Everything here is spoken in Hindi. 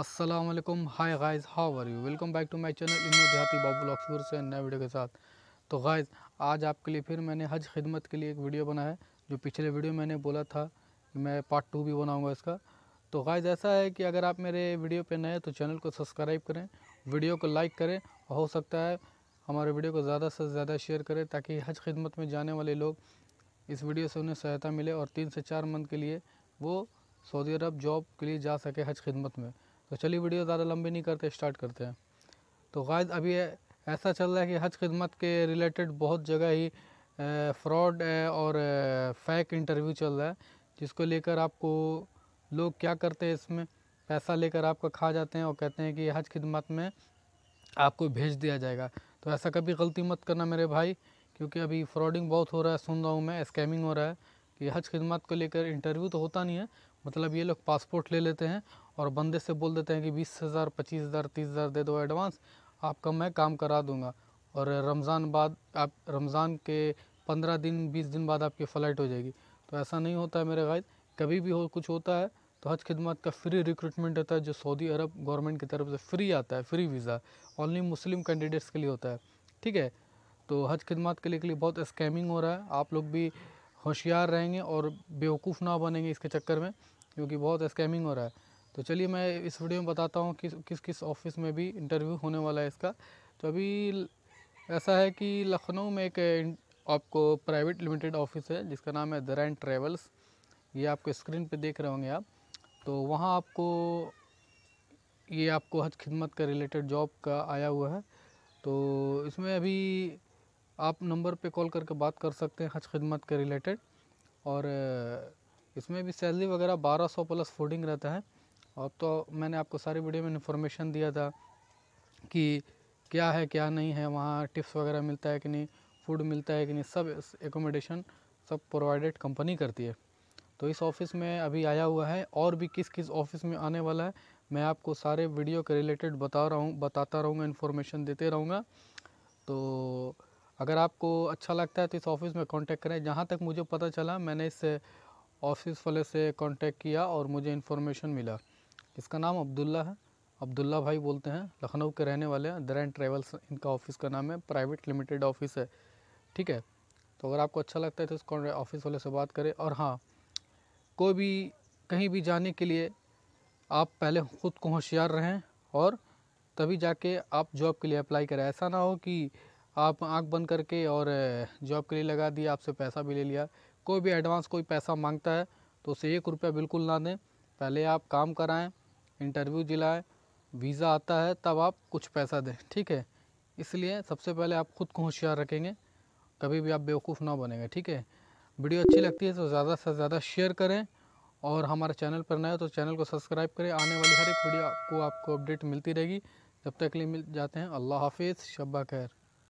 Aslam hi guys how are you welcome back to my channel इन देहाती बाबू लॉक्सपुर से नए वीडियो के साथ तो गाइज आज आपके लिए फिर मैंने हज खिदमत के लिए एक वीडियो बनाया है जो पिछले वीडियो मैंने बोला था मैं पार्ट टू भी बनाऊंगा इसका तो गाइज ऐसा है कि अगर आप मेरे वीडियो पर नए हैं तो चैनल को सब्सक्राइब करें वीडियो को लाइक करें और हो सकता है हमारे वीडियो को ज़्यादा से ज़्यादा शेयर करें ताकि हज खिदमत में जाने वाले लोग इस वीडियो से उन्हें सहायता मिले और तीन से चार मंथ के लिए वो सऊदी अरब जॉब के लिए जा सके हज खिदमत में तो चलिए वीडियो ज़्यादा लंबी नहीं करते स्टार्ट करते हैं तो गायद अभी ऐसा चल रहा है कि हज खिदमत के रिलेटेड बहुत जगह ही फ्रॉड और फेक इंटरव्यू चल रहा है जिसको लेकर आपको लोग क्या करते हैं इसमें पैसा लेकर आपका खा जाते हैं और कहते हैं कि हज खिदमत में आपको भेज दिया जाएगा तो ऐसा कभी गलती मत करना मेरे भाई क्योंकि अभी फ्रॉडिंग बहुत हो रहा है सुन रहा हूँ मैं स्कैमिंग हो रहा है कि हज खिदमत को लेकर इंटरव्यू तो होता नहीं है मतलब ये लोग पासपोर्ट ले लेते हैं और बंदे से बोल देते हैं कि बीस हज़ार पच्चीस हज़ार तीस हज़ार दे दो एडवांस आपका मैं काम करा दूंगा और रमज़ान बाद आप रमज़ान के पंद्रह दिन बीस दिन बाद आपकी फ़्लाइट हो जाएगी तो ऐसा नहीं होता है मेरे गायद कभी भी हो कुछ होता है तो हज खिदमत का फ्री रिक्रूटमेंट होता है जो सऊदी अरब गवर्नमेंट की तरफ से फ्री आता है free visa only Muslim candidates के लिए होता है ठीक है तो हज खिदमत के लिए के लिए बहुत स्कैमिंग हो रहा है आप लोग भी होशियार रहेंगे और बेवकूफ़ ना बनेंगे इसके चक्कर में क्योंकि बहुत स्कैमिंग हो रहा है तो चलिए मैं इस वीडियो में बताता हूँ किस किस किस ऑफिस में भी इंटरव्यू होने वाला है इसका तो अभी ऐसा है कि लखनऊ में एक आपको प्राइवेट लिमिटेड ऑफिस है जिसका नाम है द रैंड ट्रेवल्स ये आपको स्क्रीन पे देख रहे होंगे आप तो वहाँ आपको ये आपको हज खिदमत का रिलेटेड जॉब का आया हुआ है तो इसमें अभी आप नंबर पे कॉल करके बात कर सकते हैं हज खिदमत के रिलेटेड और इसमें भी सैलरी वगैरह 1200 प्लस फूडिंग रहता है और तो मैंने आपको सारी वीडियो में इन्फॉर्मेशन दिया था कि क्या है क्या नहीं है वहाँ टिप्स वगैरह मिलता है कि नहीं फूड मिलता है कि नहीं सब एकोमोडेशन सब प्रोवाइडेड कंपनी करती है तो इस ऑफिस में अभी आया हुआ है और भी किस किस ऑफिस में आने वाला है मैं आपको सारे वीडियो के रिलेटेड बता रहा हूँ बताता रहूँगा इन्फॉर्मेशन देते रहूँगा तो अगर आपको अच्छा लगता है तो इस ऑफ़िस में कांटेक्ट करें जहाँ तक मुझे पता चला मैंने इस ऑफिस वाले से कांटेक्ट किया और मुझे इन्फॉर्मेशन मिला इसका नाम अब्दुल्ला है अब्दुल्ला भाई बोलते हैं लखनऊ के रहने वाले हैं दर एंड ट्रेवल्स इनका ऑफिस का नाम है प्राइवेट लिमिटेड ऑफिस है ठीक है तो अगर आपको अच्छा लगता है तो इस ऑफिस वाले से बात करें और हाँ कोई भी कहीं भी जाने के लिए आप पहले ख़ुद को होशियार रहें और तभी जाके आप जॉब के लिए अप्लाई करें ऐसा ना हो कि आप आंख बंद करके और जॉब के लिए लगा दिया आपसे पैसा भी ले लिया कोई भी एडवांस कोई पैसा मांगता है तो उसे एक रुपया बिल्कुल ना दें पहले आप काम कराएं इंटरव्यू दिलाएं वीज़ा आता है तब आप कुछ पैसा दें ठीक है इसलिए सबसे पहले आप ख़ुद को होशियार रखेंगे कभी भी आप बेवकूफ़ ना बनेंगे ठीक है वीडियो अच्छी लगती है तो ज़्यादा से ज़्यादा शेयर करें और हमारे चैनल पर नए तो चैनल को सब्सक्राइब करें आने वाली हर एक वीडियो को आपको अपडेट मिलती रहेगी जब तक के लिए मिल जाते हैं अल्लाह हाफिज़ शब्बा खैर